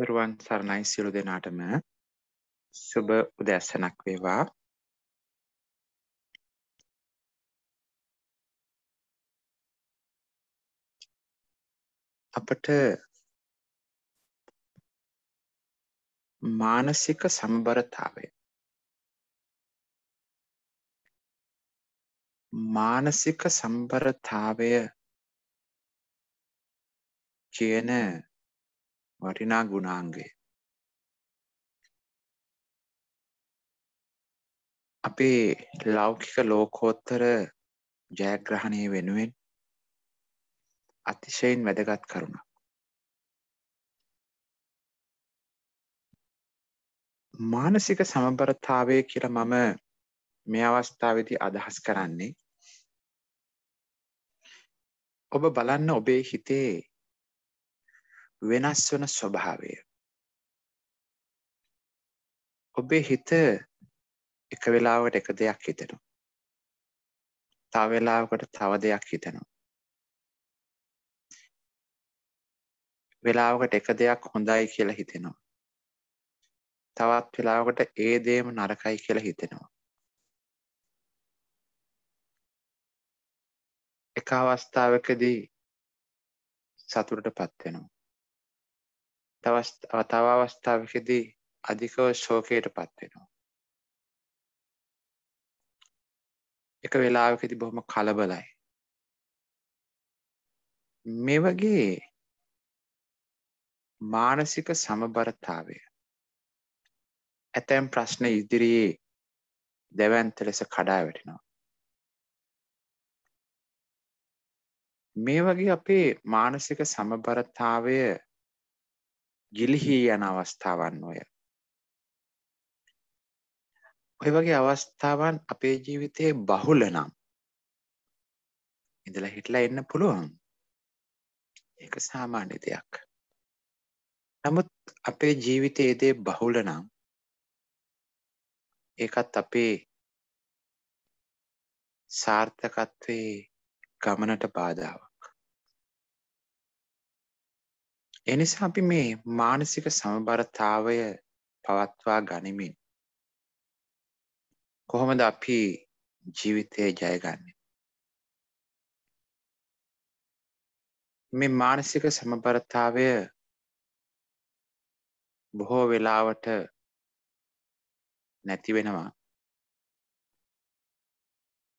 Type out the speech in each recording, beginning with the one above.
තෙරුවන් සරණයි සියලු දෙනාටම සුබ උදැස්සනක් වේවා අපට මානසික සම්බරතාවය මානසික සම්බරතාවය කියන වටිනා ගුණාංගය. අපේ ලෞකික ලෝකෝත්තර ජයග්‍රහණය වෙනුවෙන් අතිශයින් වැදගත් කරුණක්. මානසික සමබරතාවය කියලා මම මේ අවස්ථාවේදී අදහස් කරන්නේ ඔබ බලන්න ඔබේ හිතේ වෙනස් වන ස්වභාවය. ඔබේ හිත එක වෙලාවට එක දෙයක් හිතෙනවා. තව වෙලාවකට තව දෙයක් හිතෙනවා. වෙලාවකට එක දෙයක් හොඳයි කියලා හිතෙනවා. තවත් වෙලාවකට ඒ දේම නරකයි කියලා හිතෙනවා. එක අවස්ථාවකදී සතුටට පත්වෙනවා. තව අවස්ථාවකදී අධිකව ශෝකයට පත්වෙනවා. එක වෙලාවකෙති බොහොම කලබලයි. මේ වගේ මානසික සමබරතාවය ඇතැම් ප්‍රශ්න ඉදිරියේ දැවන්ත ලෙස කඩා වැටිනවා. මේ වගේ අපේ මානසික සමබරතාවය ගිලිහී යන අවස්ථාවන් ඔය ඔය වගේ අවස්ථාවන් අපේ ජීවිතයේ බහුල නම් ඉඳලා හිටලා එන්න පුළුවන් ඒක සාමාන්‍ය දෙයක් නමුත් අපේ ජීවිතයේදේ බහුල නම් ඒකත් අපේ සාර්ථකත්වයේ ගමනට බාධාව එනිසා අපි මේ මානසික සමබරතාවය පවත්වා ගනිමින් කොහොමද අපි ජීවිතය ජයගන්නේ මේ මානසික සමබරතාවය බොහෝ වෙලාවට නැති වෙනවා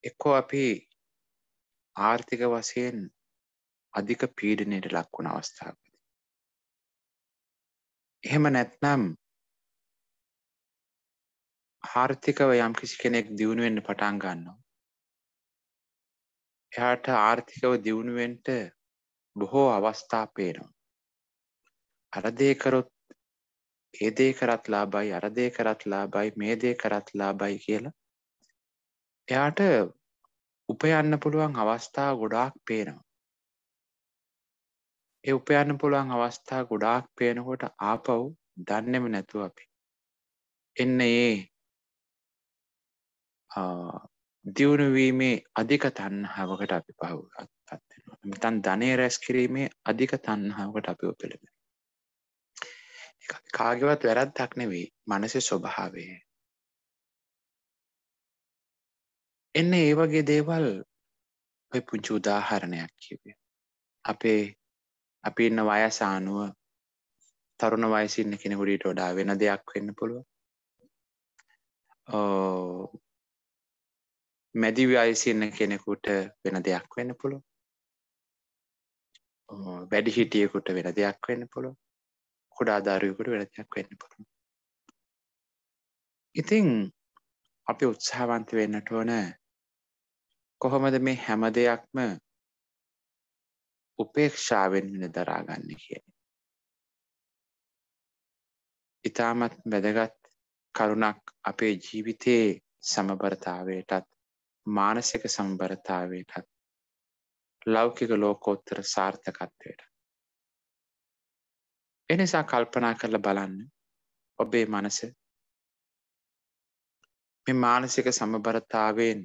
එක්කෝ අපි ආර්ථික වශයෙන් අධික පීඩනයට ලක්වුණ අවස්ථාව එහෙම නැත්නම් ආර්ථිකව යම් කිසි කෙනෙක් දියුණුවෙන්න්න පටන් ගන්නවා. එයාට ආර්ථිකව දියුණුවෙන්ට බොහෝ අවස්ථා පේනවා. අරදේ කරොත් ඒදේ කරත් ලාබයි අරදේ කරත් ලාබයි මේදේ කරත් ලාබයි කියලා එයාට උපයන්න පුළුවන් අවස්ථා ගොඩාක් පේනවා. ඒ උපයන්න පුළුවන් අවස්ථා ගොඩාක් පේනකොට ආපව් දන්නෙම නැතුව අපි එන්න ඒ දියුණුවීමේ අධික තන්හාවකට අපි පහුත්වෙනවා මෙතන් ධනය රැස් කිරීමේ අධික තන්හාවට අපිව පිළිබ කාගවත් වැරත් දක්නෙවී මනසි ස්වභාවය එන්න ඒ වගේ දේවල් පුංචි උදාහරණයක් කිවේ අපේ අපි ඉන්න වයසානුව තරුණ වයසින්න කෙනෙකුඩට වඩා වෙන දෙයක් වෙන්න පුළුව මැදි වයසින්න කෙනෙකුට වෙන දෙයක් වෙන්න පුළුව වැඩි හිටියකුට වෙන දෙයක් වෙන්න පුළුව කුඩා ධාරයකුට වෙන දෙයක් වෙන්න පුළුව ඉතිං අපි උත්සාහවන්ත වෙන්නට ඕන කොහොමද මේ හැම දෙයක්ම උපේක්ෂාවෙන් වෙන දරාගන්න කිය. ඉතාමත් වැදගත් කරුණක් අපේ ජීවිතයේ සමබරතාවයටත් මානසික සම්බරතාවයටත් ලෞකික ලෝකෝත්තර සාර්ථකත්වයට. එනිසා කල්පනා කරල බලන්න ඔබේ මනස මෙ මානසික සමබරතාවෙන්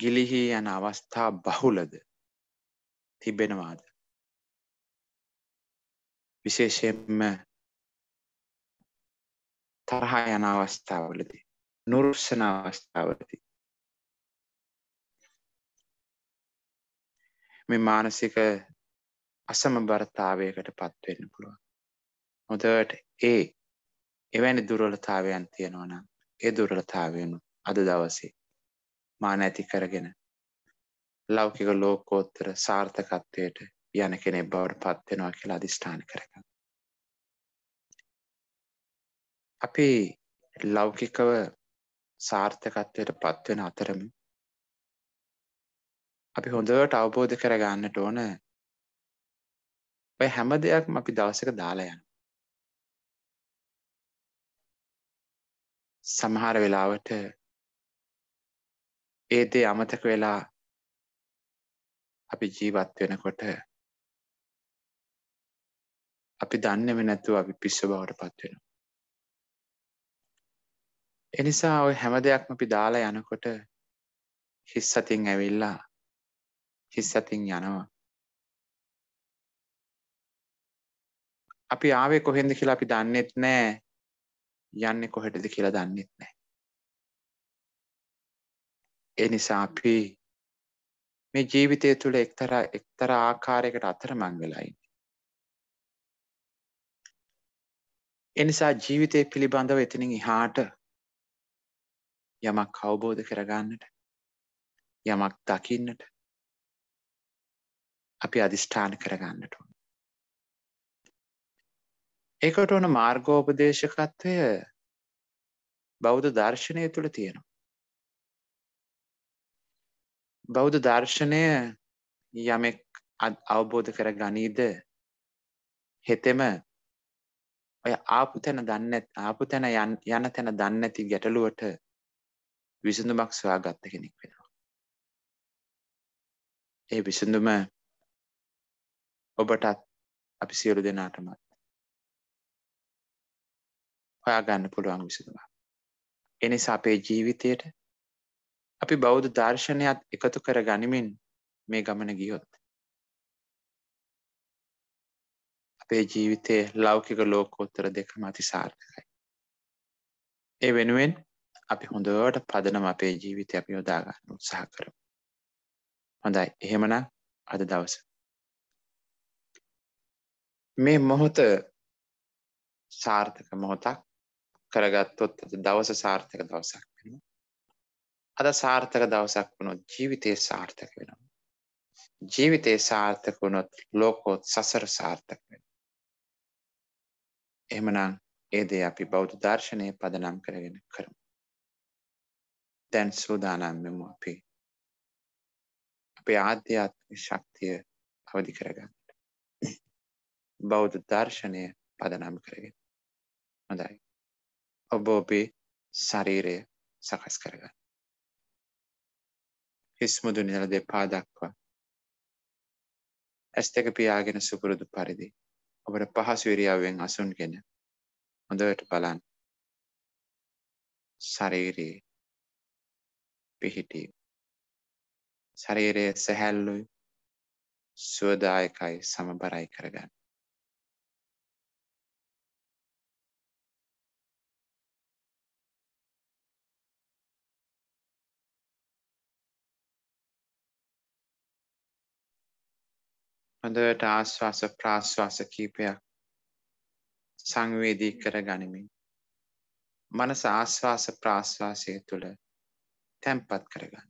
ගිලිහි යන අවස්ථා බහුලද තිබෙනවාද. විශේෂයෙන්ම තරහා යන අවස්ථාවලදී නුරුස්සන අවස්ථාවලදී මේ මානසික අසමබරතාවයකට පත්වෙන්න පුළුවන් හොදට ඒ එවැනි දුර්වලතාවයන් තියෙනවනම් ඒ දුර්වලතාවයනු අද දවසේ මාන ඇති කරගෙන ලෞකික ලෝකෝත්තර සාර්ථකත්වයට යන කෙනෙ බවට පත්වෙනවා කියලා අධිෂ්ඨාන කරග. අපි ලෞකිකව සාර්ථකත්වයට පත්වෙන අතරම අපි හොඳවට අවබෝධ කරගන්නට ඕන ඔය හැම දෙයක්ම අපි දවසක දාලා යන සමහර වෙලාවට ඒදේ අමතක වෙලා අපි ජීවත් වෙනකොට අපි දන්නෙම නැතුව අපි පිස්ස බවට පත්වෙන. එනිසා ඔය හැම දෙයක්ම අපි දාලා යනකොට හිස් සතින් ඇවිල්ලා හිස් සතින් යනවා. අපි ආවේ කොහෙන්ද කියලා අපි දන්නෙත් නෑ යන්නේ කොහෙටද කියලා දන්නෙත් නෑ. එනිසා අපි මේ ජීවිතය තුළ එක්තර එක්තර ආකාරයකට අතර මංගලයි. එනිසා ජීවිතය පිළිබඳව එතිනින් ඉහාට යමක් අවබෝධ කරගන්නට යමක් දකින්නට අපි අධිෂ්ඨාන කරගන්නට ඕන. ඒකට ඕන මාර්ගෝපදේශකත්වය බෞද්ධ දර්ශනය තුළ තියෙනවා. බෞද්ධ දර්ශනය යමෙක් අවබෝධ කර ගනීද හෙතෙම ඔය ආපු තැන දන්න ආපු තැන යන තැන දන්නැති ගැටලුවට විසඳුමක් සොයා ගත්ත කෙනෙක් වෙනවා. ඒ විසඳුම ඔබටත් අපි සියලු දෙනාටමත් හොයා ගන්න පුළුවන් විසඳුමක්. එනිසා අපේ ජීවිතයට අපි බෞද්ධ දර්ශනයත් එකතු කර ගනිමින් මේ ගමන ගියොත්. අපේ ජීවිතයේ ලෞකික ලෝකෝත්තර දෙකම අති සාර්ථකයි. ඒ වෙනුවෙන් අපි හොඳවට පදනම අපේ ජීවිතය අපි යොදාගන්න උත්සාහ කරමු. හොඳයි එහෙමනම් අද දවස. මේ මොහොත සාර්ථක මොහොතක් කරගත්තොත් දවස සාර්ථක දවසක්. අද සාර්ථක දවසක් වුණොත් ජීවිතය සාර්ථක වෙනවා. ජීවිතය සාර්ථක වුණොත් ලෝකෝත් සසර සාර්ථක වෙන. එහමනම් ඒදේ අපි බෞද්ධ දර්ශනය පදනම් කරගෙන කරමු. දැන් සූදානම් මෙමු අපි අපේ ආධ්‍යාත්මික ශක්තිය අවදි කරගන්න. බෞද්ධ දර්ශනය පදනම් කරගෙන. හොඳයි. ඔබ ඔබේ ශරීරය සකස් කරගන්න. හිස්මුදුන් ඉහළ දෙපා දක්වා. ඇස් දෙක පියාගෙන සුපුරුදු පරිදි ඔබට පහසු ඉරියව්වෙන් අසුන්ගෙන හොඳට බලන්න. ශරීරයේ පිහිටීම. ශරීරයේ සැහැල්ලුයි සුවදායකයි සමබරයි කරගන්න. හොඳට ආශ්වාස ප්‍රාශ්වාස කීපයක් සංවේදී කර ගනිමින් මනස ආශ්වාස ප්‍රාශ්වාසය තුළ තැම්පත් කරගන්න.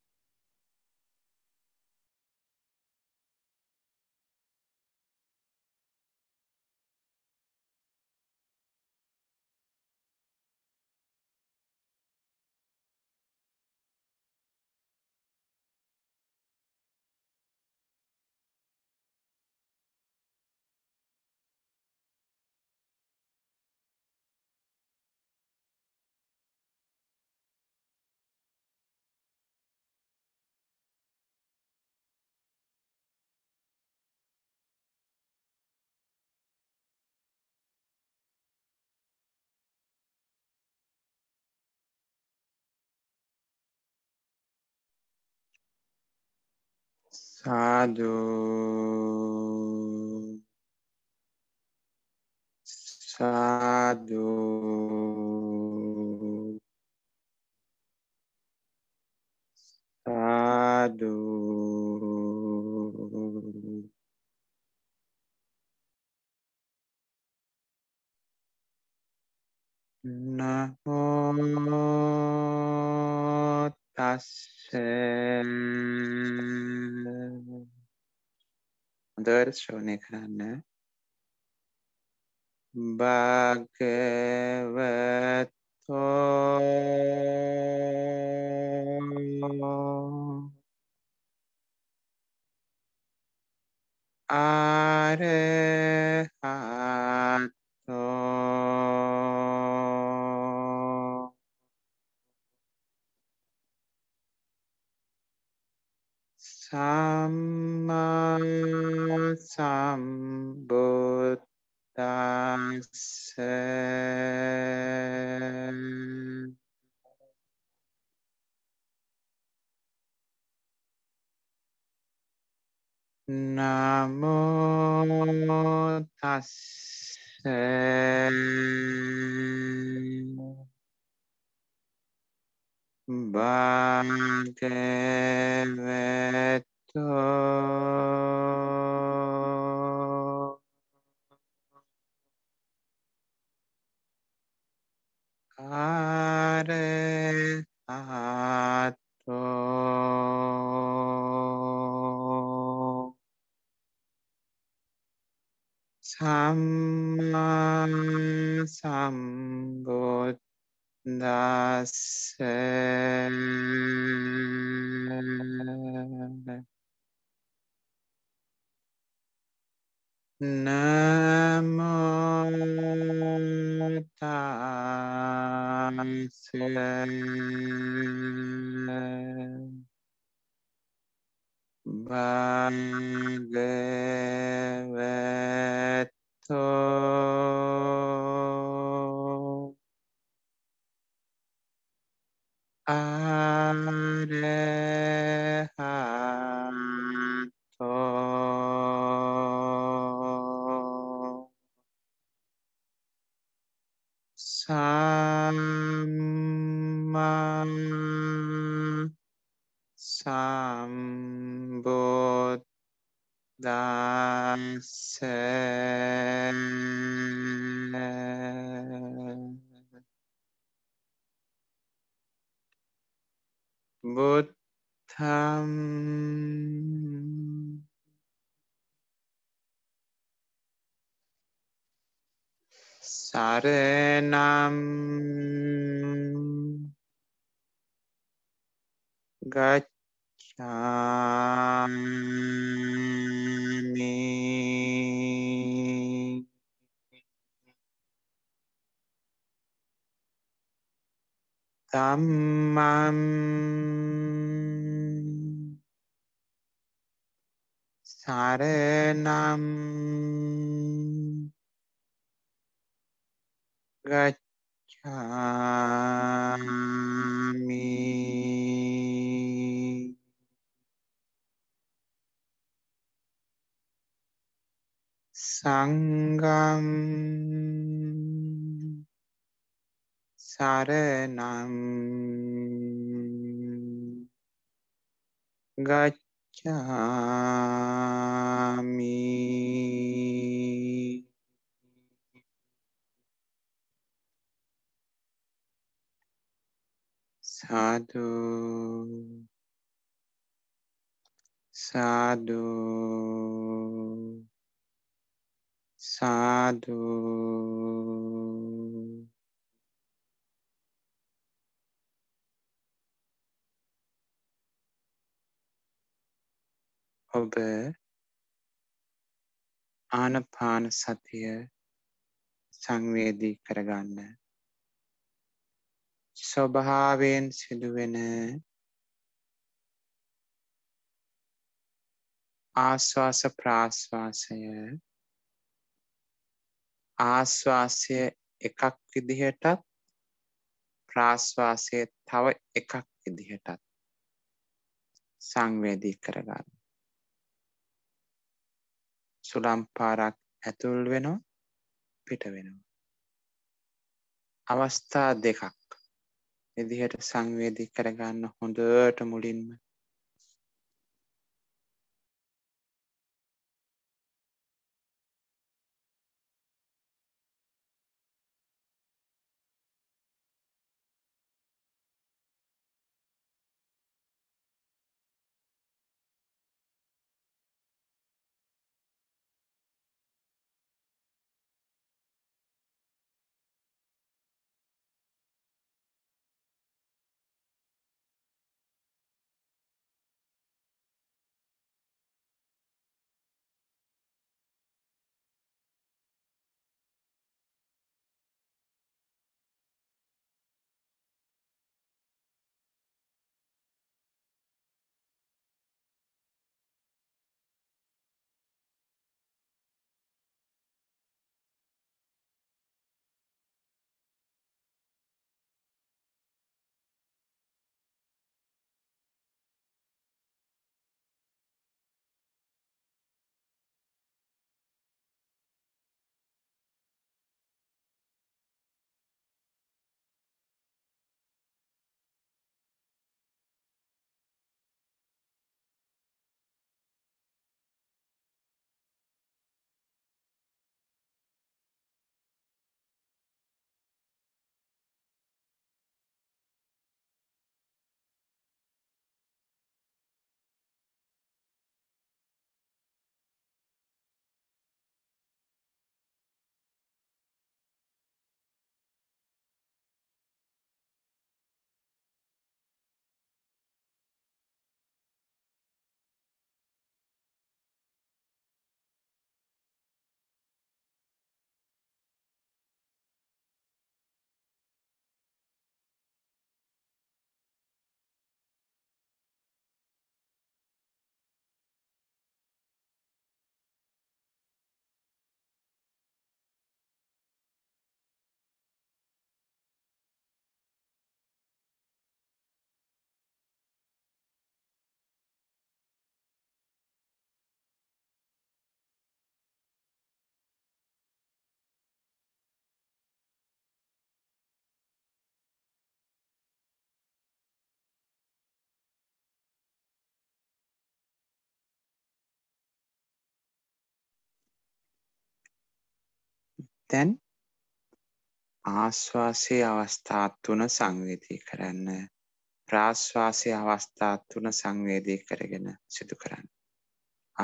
සාදු සාදු සාදු නමෝ තස්සේ හොඳවට ශ්‍රවණය කරන්න භගවතෝ අරහතෝ සම්මා සම්බුද්දස්ස නමෝ තස්ස භාගවත 자, 아래 아도 삼마 삼부 나세 Na සම්මම් සරණම් ගච්ඡාමි සංගම් සරණං ගච්ඡාමි සාදු සාදු සාදු ඔබ ආනපාන සතිය සංවේදී කරගන්න. ස්වභාවයෙන් සිදුවෙන ආශ්වාස ප්‍රාශ්වාසය ආශ්වාසය එකක් විදිහටත් ප්‍රාශ්වාසය තව එකක් විදිහටත් සංවේදී කරගන්න. සුළම් පාරක් ඇතුල් වෙනවා පිට වෙනවා. අවස්ථා දෙකක් විදිහට සංවේදී කරගන්න හොඳට මුලින්ම දැන් ආශ්වාසයේ අවස්ථා තුන සංවේදී කරන්න ප්‍රාශ්වාසයේ අවස්ථා තුන සංවේදී කරගෙන සිදු කරන්න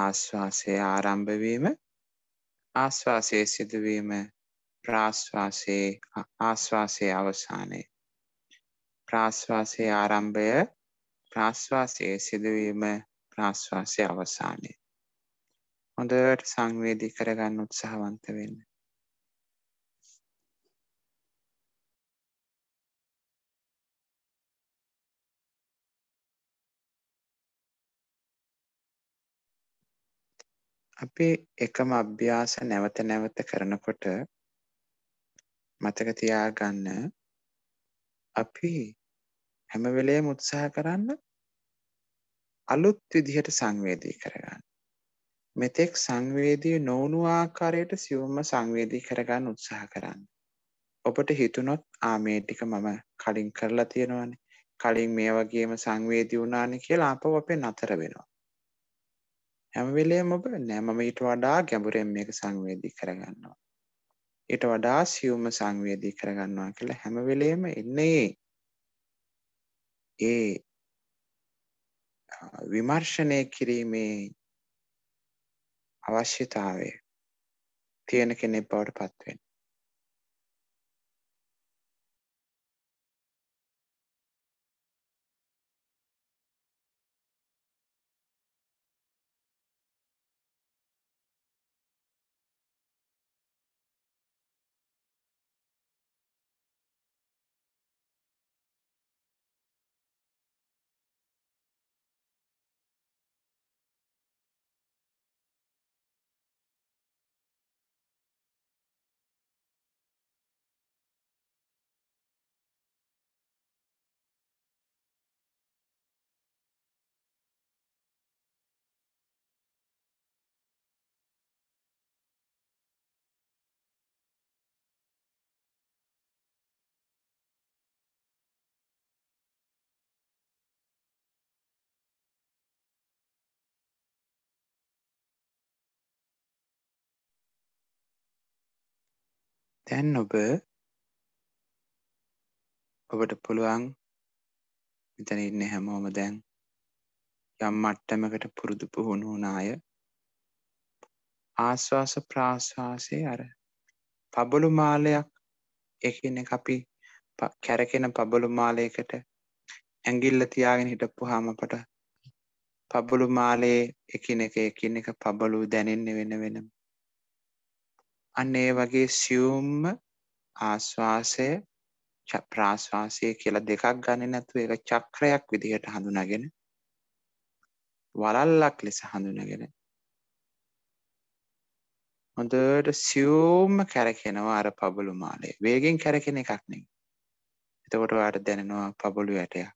ආශ්වාසය ආරම්භ වීම ආශ්වාසයේ සිදුවීම ප්‍රාශ්වාසයේ ආශ්වාසයේ අවසානයේ ප්‍රාශ්වාසයේ ආරම්භය ප්‍රාශ්වාසයේ සිදුවීම ප්‍රාශ්වාසයේ අවසානයේ හොඳට සංවේදී කරගන්න උත්සාහවන්ත වෙන්න අපි එකම අභ්‍යාස නැවත නැවත කරනකොට මතක තියාගන්න අපි හැම වෙලේම උත්සාහ කරන්න අලුත් විදිහට සංවේදී කරගන්න. මෙතෙක් සංවේදී නොවුණු ආකාරයට සියුම්ම සංවේදී කරගන්න උත්සාහ කරන්න. ඔබට හිතුනොත් ආ මේ ටික මම කලින් කරලා තියෙනවානේ. කලින් මේ වගේම සංවේදී වුණානේ කියලා අපව අපේ නතර වෙනවා. හැමවෙලේම ඔබ නෑ මම ඊට වඩා ගැඹුරෙන් මේක සංවේදී කරගන්නවා. ඊට වඩා සියුම්ම සංවේදී කරගන්නවා කියලා හැම වෙලේම එන්නේ ඒ විමර්ශනය කිරීමේ අවශ්‍යතාවය තියෙන කෙනෙක් බවට පත්වෙන්. දැන් ඔබ ඔබට පුළුවන් මෙතන ඉන්න හැමෝම දැන් යම් මට්ටමකට පුරුදු පුහුණු වුණාය ආශ්වාස ප්‍රාශ්වාසයේ අර පබළු මාලයක් ඒ කියන්නේ අපි කැරකෙන පබළු මාලයකට ඇඟිල්ල තියාගෙන හිටපුවාම අපට පබළු මාලයේ එකිනෙක එකිනෙක පබළු දැනෙන්න වෙන වෙනම අන්න ඒ වගේ සියුම්ම ආශ්වාසය ප්‍රාශ්වාසය කියලා දෙකක් ගන්න නැතුව ඒක චක්‍රයක් විදිහට හඳුනාගෙන වලල්ලක් ලෙස හඳුනාගෙන හොඳට සියුම්ම කැරකෙනවා අර පබළු මාලය. වේගෙන් කැරකෙන එකක් නෙවෙයි. එතකොට ඔයාට දැනෙනවා පබළු යටයක්.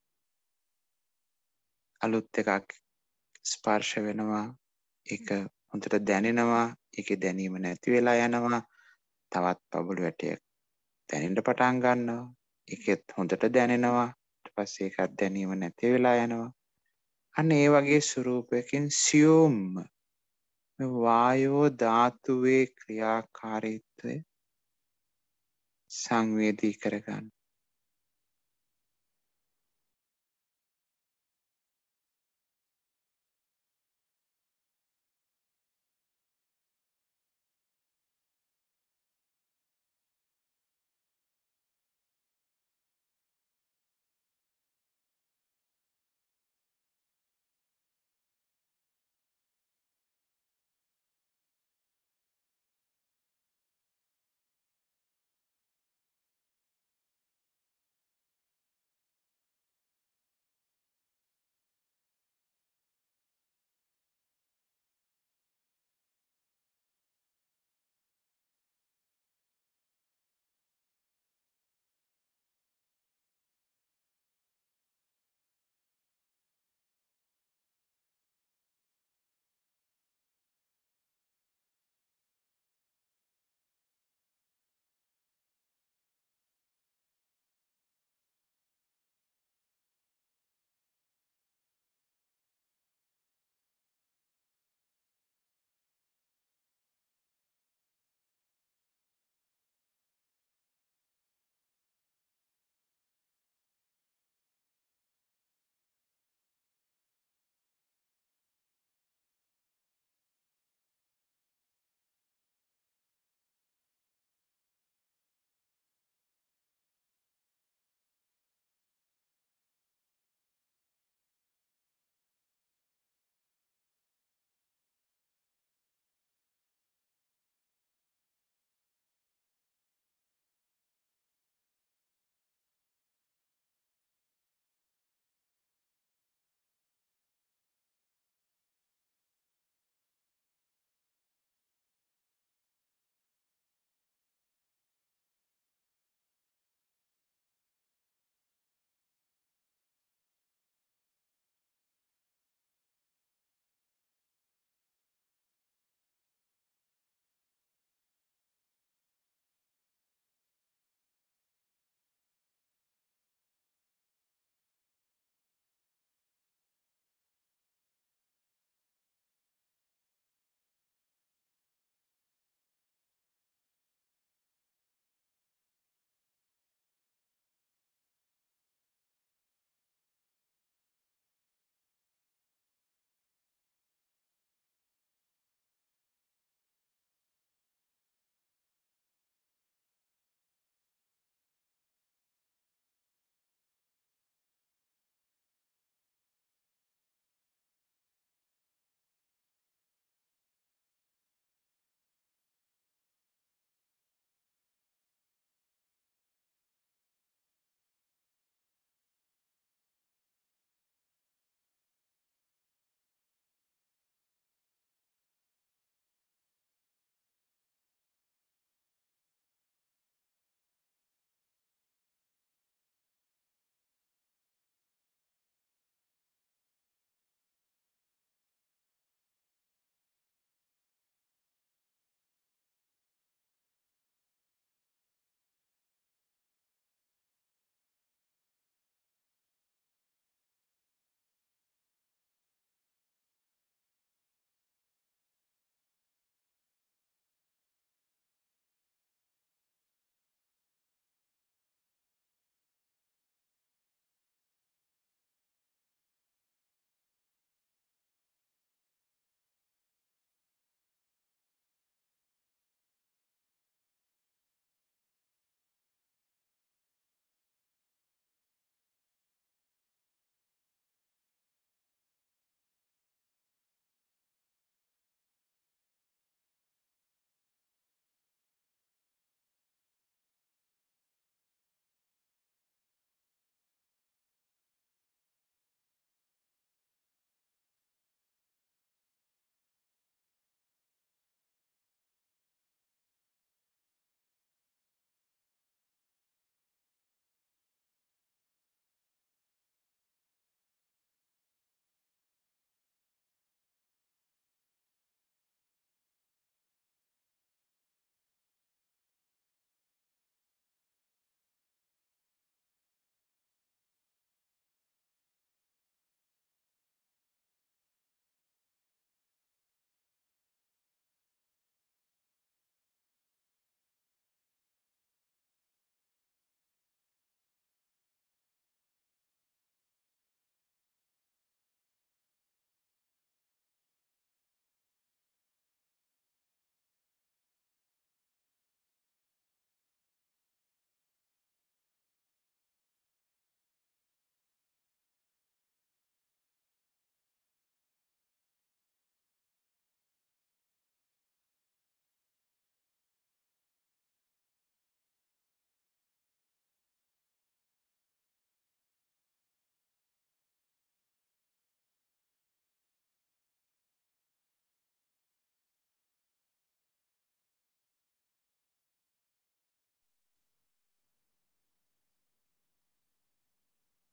අලුත් එකක් ස්පර්ශ වෙනවා. ඒක හොඳට දැනෙනවා ඒකේ දැනීම නැති වෙලා යනවා තවත් බබළු වැටයක් දැනෙන්න පටන් ගන්නවා ඒකෙත් හොඳට දැනෙනවා ඊට පස්සේ ඒකත් දැනීම නැති වෙලා යනවා අන්න ඒ වගේ ස්වරූපයකින් සියුම් වායෝ ධාතුවේ ක්‍රියාකාරීත්වය සංවේදී කරගන්න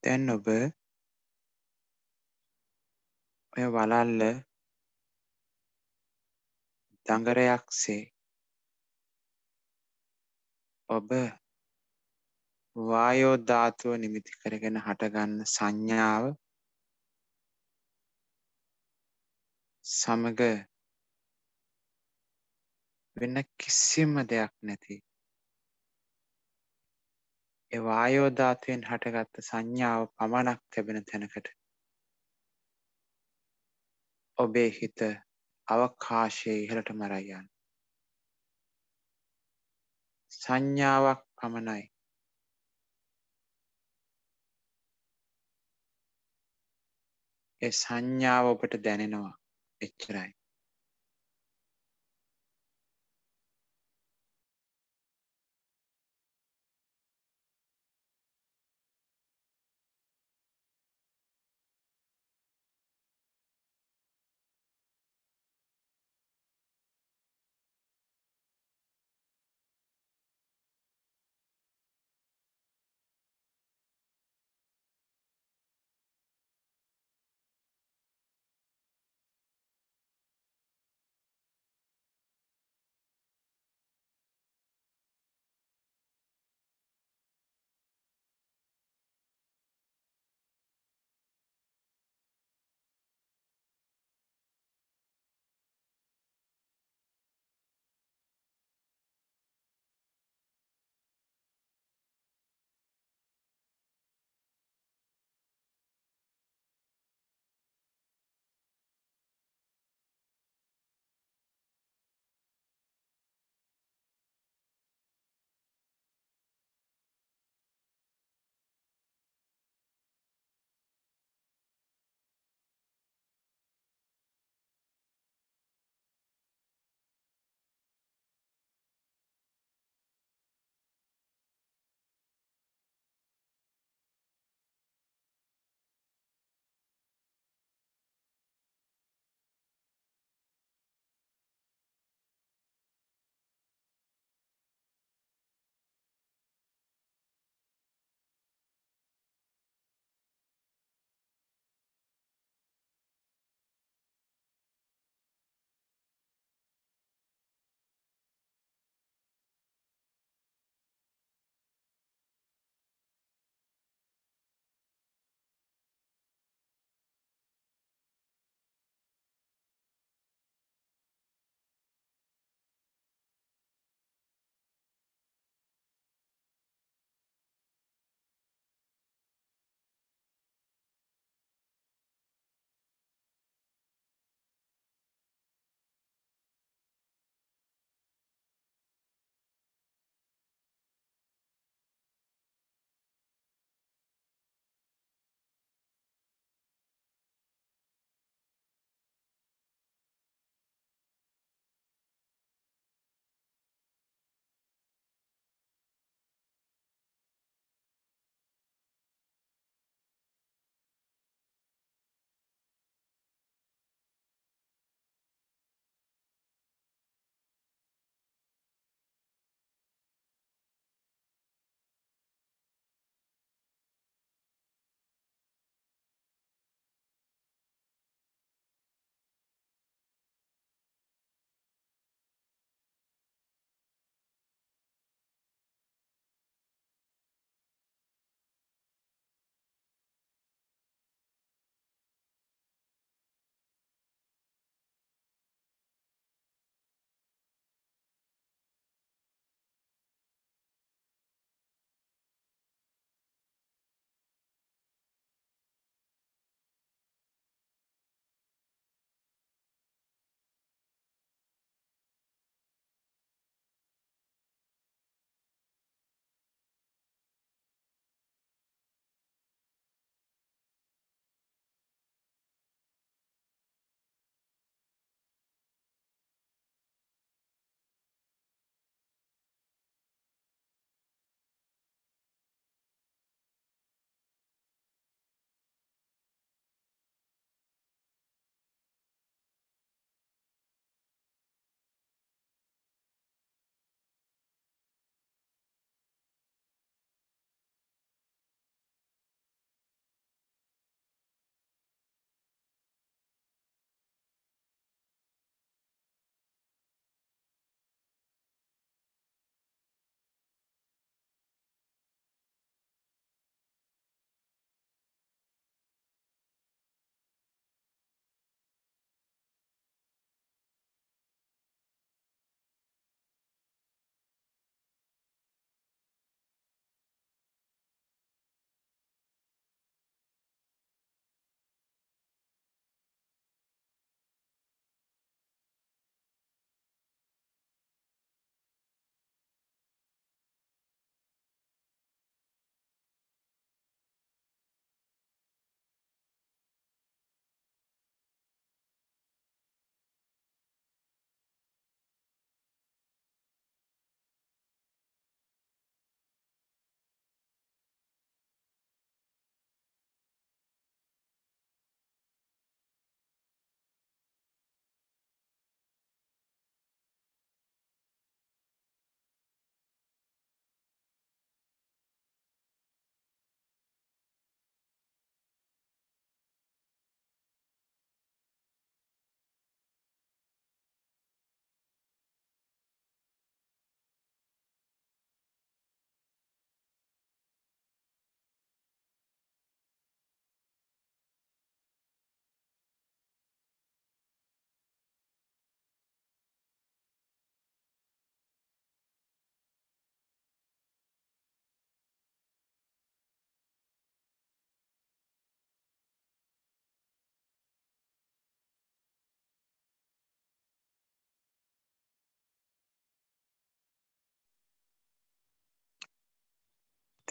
දැන් ඔබ ඔය වලල්ල දඟරයක්සේ ඔබ වායෝ ධාතුව නිමිති කරගෙන හටගන්න සංඥාව සමග වෙන කිසිම දෙයක් නැති ඒ වායෝ ධාතුවෙන් හටගත් සංඥාව පමණක් තිබෙන තැනකට ඔබේ හිත අවකාශයේ ඉහළට මරා යන සංඥාවක් පමණයි ඒ සංඥාව ඔබට දැනෙනවා එච්චරයි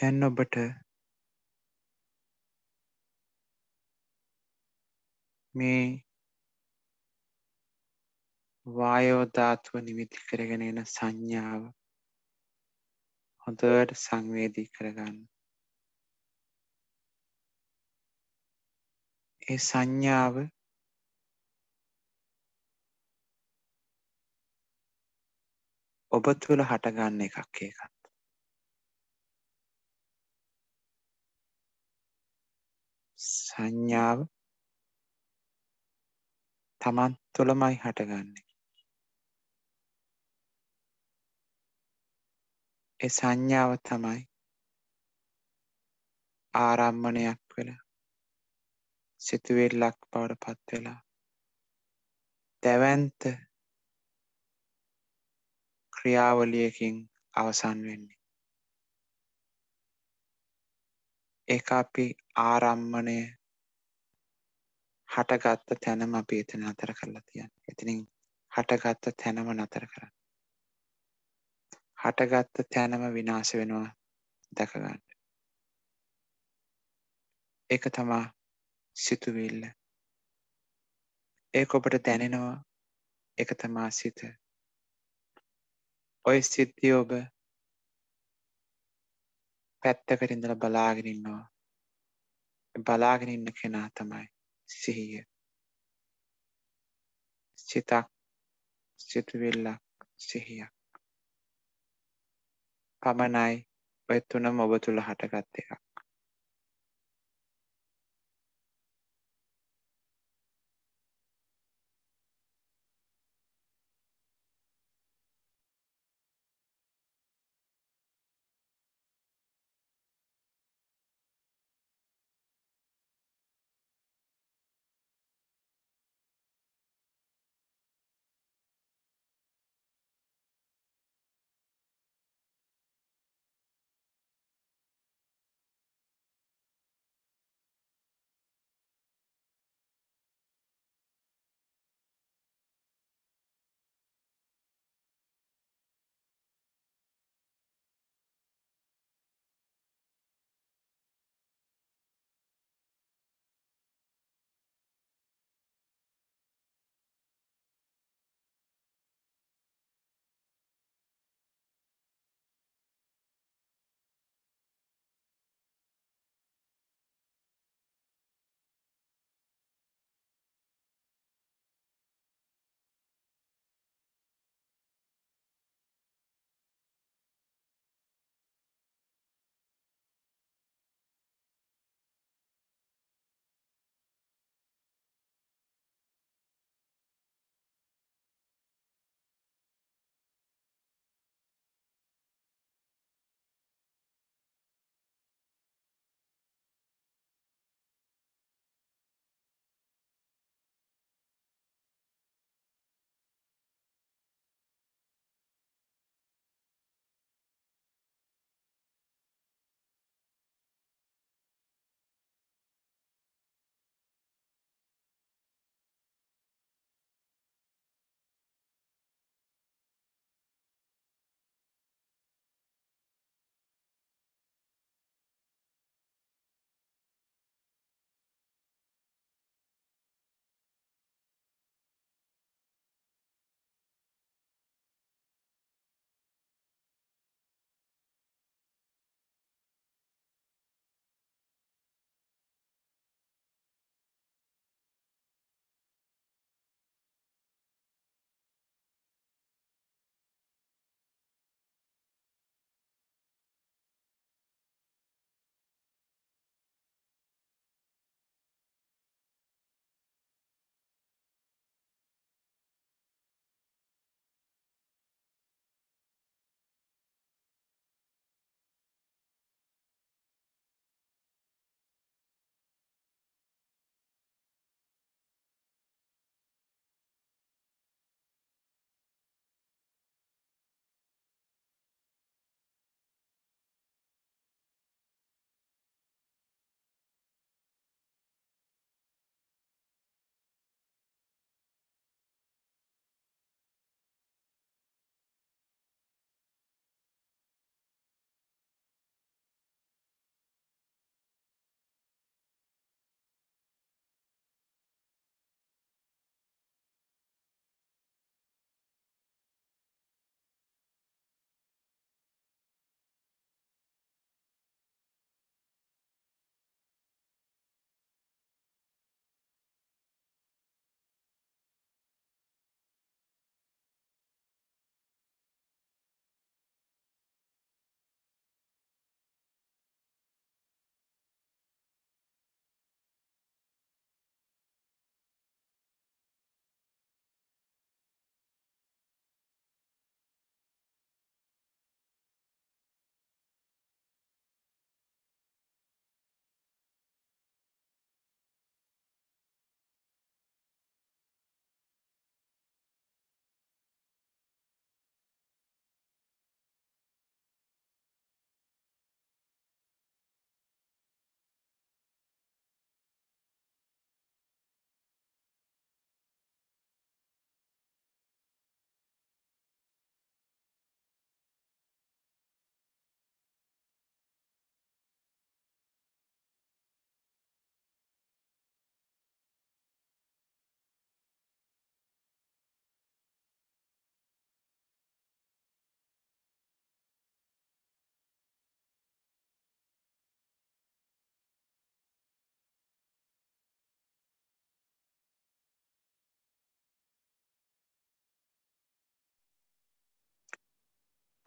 දැන් ඔබට මේ වායෝ ධාතුව නිමිති කරගෙන එන සංඥාව හොඳට සංවේදී කරගන්න. ඒ සංඥාව ඔබ තුළ හටගන්න එකක් ඒකත්. සංඥාව තමන් තුළමයි හටගන්නේ. ඒ සංඥාව තමයි ආරම්මණයක් වෙලා සිතුවෙල්ලක් බවට පත් වෙලා දැවන්ත ක්‍රියාවලියකින් අවසන් වෙන්නේ. ඒක අපි ආරම්මණය හටගත්ත තැනම අපි එතන අතර කරලා තියන්න එතිනින් හටගත්ත තැනම නතර කරන්න හටගත්ත තැනම විනාශ වෙනවා දැකගන්න ඒක තමා සිතුවිල්ල ඒක ඔබට දැනෙනවා එක තමා සිත ඔය සිද්ධිය ඔබ පැත්තකට ඉඳලා බලාගෙන ඉන්නවා. බලාගෙන ඉන්න කෙනා තමයි සිහිය. සිතක් සිතුවිල්ලක් සිහියක්. පමණයි ඔය තුනම ඔබ තුළ හටගත් එකක්.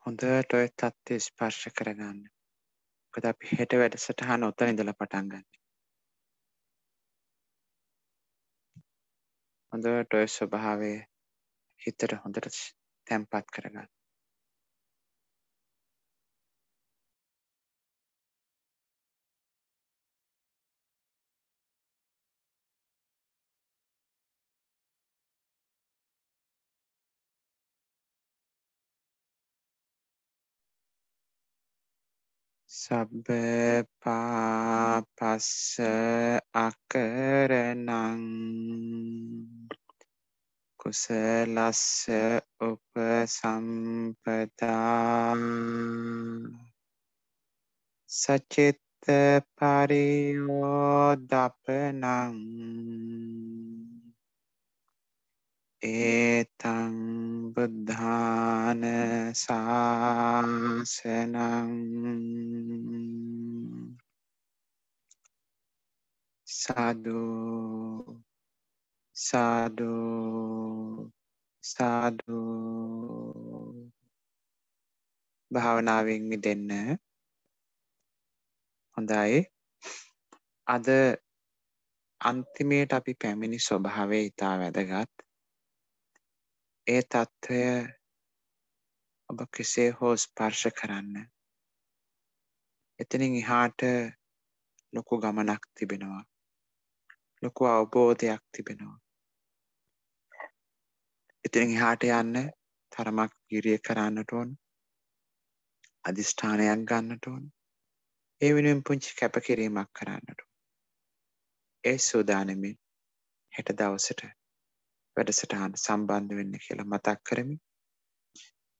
හොඳට ඔය තත්ත්වය ස්පර්ශ කරගන්න. මොකද අපි හෙට වැඩසටහන ඔතන ඉඳලා පටන් ගන්න. හොඳට ඔය ස්වභාවය හිතට හොඳට තැම්පත් කරගන්න. සබ්බ පාපස්ස අකරණං කුසලස්ස උපසම්පදා සචිත්ත පරියෝදපනං ඒතං බුද්ධාන සාසනං සාදු සාදු සාදු භාවනාවෙන් මිදෙන්න හොඳයි අද අන්තිමේට අපි පැමිණි ස්වභාවය ඉතා වැදගත් ඒ තත්ත්වය ඔබ කෙසේ හෝ ස්පර්ශ කරන්න. එතනින් එහාට ලොකු ගමනක් තිබෙනවා. ලොකු අවබෝධයක් තිබෙනවා. එතනින් එහාට යන්න තරමක් ගිරිය කරන්නට ඕන. අධිෂ්ඨානයක් ගන්නට ඕන. ඒ වෙනුවෙන් පුංචි කැපකිරීමක් කරන්නට. ඒ සූදානමින් හෙට දවසට වැඩසටහන සම්බන්ධ වෙන්න කියලා මතක් කරමි.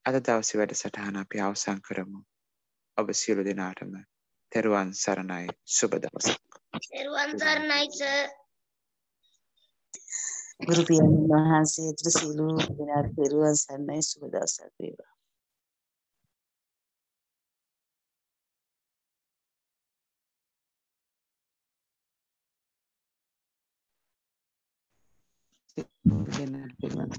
අද දවසේ වැඩසටහන අපි අවසන් කරමු. ඔබ සියලු දෙනාටම තෙරුවන් සරණයි සුබ දවසක්. තෙරුවන් සරණයි සර්. ගුරු පියාණන් වහන්සේට සියලු දෙනාට තෙරුවන් සරණයි සුබ දවසක් වේවා. Gracias.